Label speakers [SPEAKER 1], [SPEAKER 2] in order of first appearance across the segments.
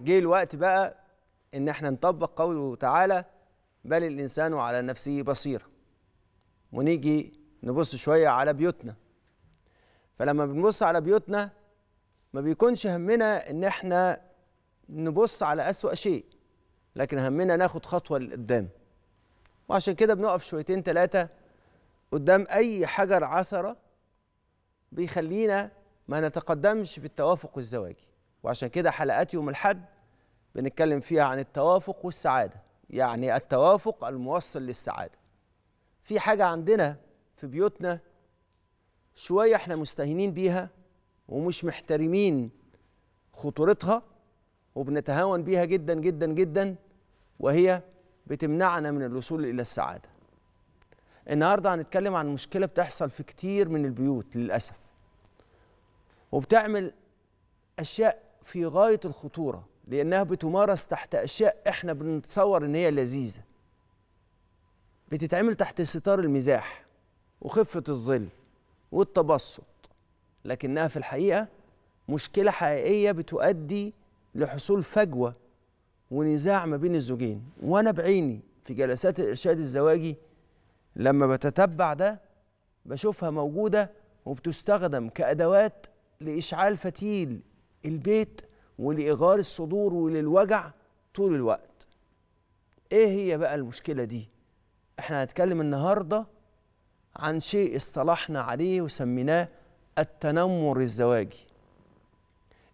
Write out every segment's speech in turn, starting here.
[SPEAKER 1] جه الوقت بقى ان احنا نطبق قوله تعالى بل الانسان على نفسه بصيره ونيجي نبص شويه على بيوتنا فلما بنبص على بيوتنا ما بيكونش همنا ان احنا نبص على اسوا شيء لكن همنا ناخد خطوه لقدام وعشان كده بنقف شويتين ثلاثه قدام اي حجر عثره بيخلينا ما نتقدمش في التوافق الزواجي وعشان كده حلقات يوم الحد بنتكلم فيها عن التوافق والسعادة يعني التوافق الموصل للسعادة في حاجة عندنا في بيوتنا شوية احنا مستهينين بيها ومش محترمين خطورتها وبنتهاون بيها جدا جدا جدا وهي بتمنعنا من الوصول إلى السعادة النهاردة هنتكلم عن مشكلة بتحصل في كتير من البيوت للأسف وبتعمل أشياء في غاية الخطورة لأنها بتمارس تحت أشياء إحنا بنتصور إن هي لذيذة بتتعمل تحت ستار المزاح وخفة الظل والتبسط لكنها في الحقيقة مشكلة حقيقية بتؤدي لحصول فجوة ونزاع ما بين الزوجين وأنا بعيني في جلسات الإرشاد الزواجي لما بتتبع ده بشوفها موجودة وبتستخدم كأدوات لإشعال فتيل البيت ولإغار الصدور وللوجع طول الوقت ايه هي بقى المشكلة دي احنا هنتكلم النهاردة عن شيء اصطلحنا عليه وسميناه التنمر الزواجي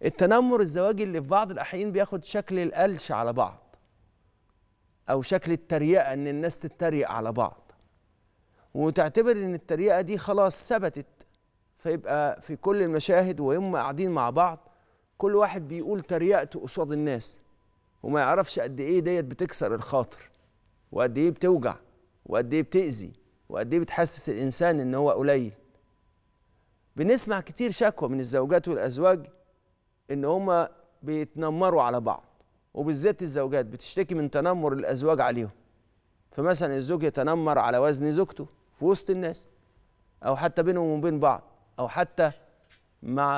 [SPEAKER 1] التنمر الزواجي اللي في بعض الأحيان بياخد شكل القلش على بعض أو شكل التريقة إن الناس تتريق على بعض وتعتبر إن التريقة دي خلاص ثبتت فيبقى في كل المشاهد وهم قاعدين مع بعض كل واحد بيقول تريقته قصاد الناس وما يعرفش قد ايه ديت بتكسر الخاطر وقد ايه بتوجع وقد ايه بتاذي وقد ايه بتحسس الانسان ان هو قليل بنسمع كتير شكوى من الزوجات والازواج ان هما بيتنمروا على بعض وبالذات الزوجات بتشتكي من تنمر الازواج عليهم فمثلا الزوج يتنمر على وزن زوجته في وسط الناس او حتى بينهم وبين بعض او حتى مع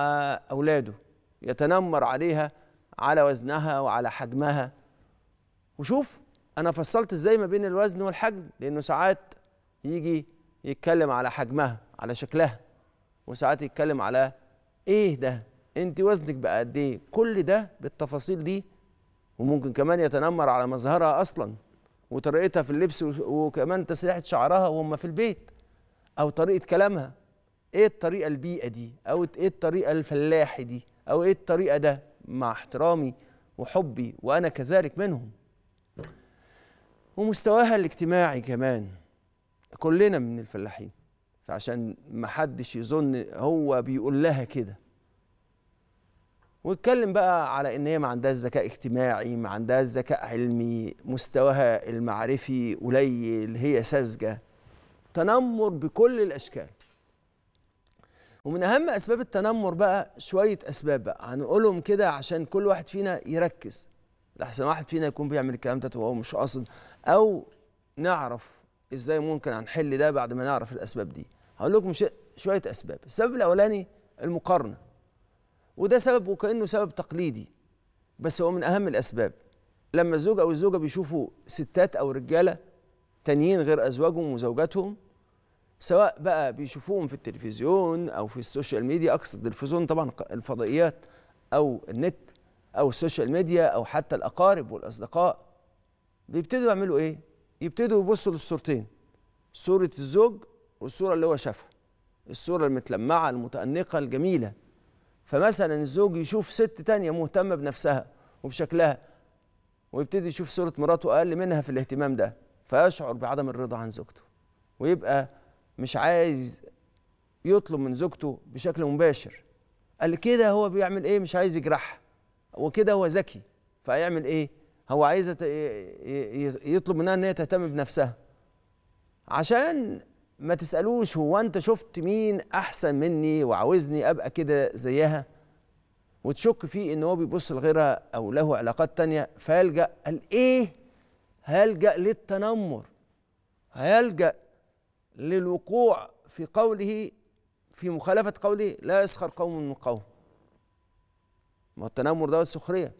[SPEAKER 1] اولاده يتنمر عليها على وزنها وعلى حجمها وشوف انا فصلت ازاي ما بين الوزن والحجم لانه ساعات يجي يتكلم على حجمها على شكلها وساعات يتكلم على ايه ده انت وزنك بقى قد ايه كل ده بالتفاصيل دي وممكن كمان يتنمر على مظهرها اصلا وطريقتها في اللبس وكمان تسريحه شعرها وهم في البيت او طريقه كلامها ايه الطريقه البيئه دي او ايه الطريقه الفلاحي دي أو إيه الطريقة ده مع احترامي وحبي وأنا كذلك منهم ومستواها الاجتماعي كمان كلنا من الفلاحين فعشان ما حدش يظن هو بيقول لها كده واتكلم بقى على ان هي ما عندهاش ذكاء اجتماعي ما عندهاش ذكاء علمي مستواها المعرفي قليل هي ساذجه تنمر بكل الاشكال ومن اهم اسباب التنمر بقى شويه اسباب بقى هنقولهم كده عشان كل واحد فينا يركز لحسن واحد فينا يكون بيعمل الكلام ده وهو مش قاصد او نعرف ازاي ممكن هنحل ده بعد ما نعرف الاسباب دي هقول لكم شويه اسباب السبب الاولاني المقارنه وده سبب وكانه سبب تقليدي بس هو من اهم الاسباب لما الزوج او الزوجه بيشوفوا ستات او رجاله تانيين غير ازواجهم وزوجاتهم سواء بقى بيشوفوهم في التلفزيون او في السوشيال ميديا اقصد التلفزيون طبعا الفضائيات او النت او السوشيال ميديا او حتى الاقارب والاصدقاء بيبتدوا يعملوا ايه يبتدوا يبصوا للصورتين صوره الزوج والصوره اللي هو شافها الصوره المتلمعه المتانقه الجميله فمثلا الزوج يشوف ست تانية مهتمه بنفسها وبشكلها ويبتدي يشوف صوره مراته اقل منها في الاهتمام ده فيشعر بعدم الرضا عن زوجته ويبقى مش عايز يطلب من زوجته بشكل مباشر قال كده هو بيعمل ايه مش عايز يجرحها وكده هو ذكي فهيعمل ايه هو عايز يطلب منها ان هي تهتم بنفسها عشان ما تسالوش هو انت شفت مين احسن مني وعاوزني ابقى كده زيها وتشك فيه ان هو بيبص لغيرها او له علاقات تانية فيلجا قال ايه هيلجا للتنمر هيلجا للوقوع في قوله في مخالفة قوله لا يسخر قوم من قوم والتنمر دوت سخرية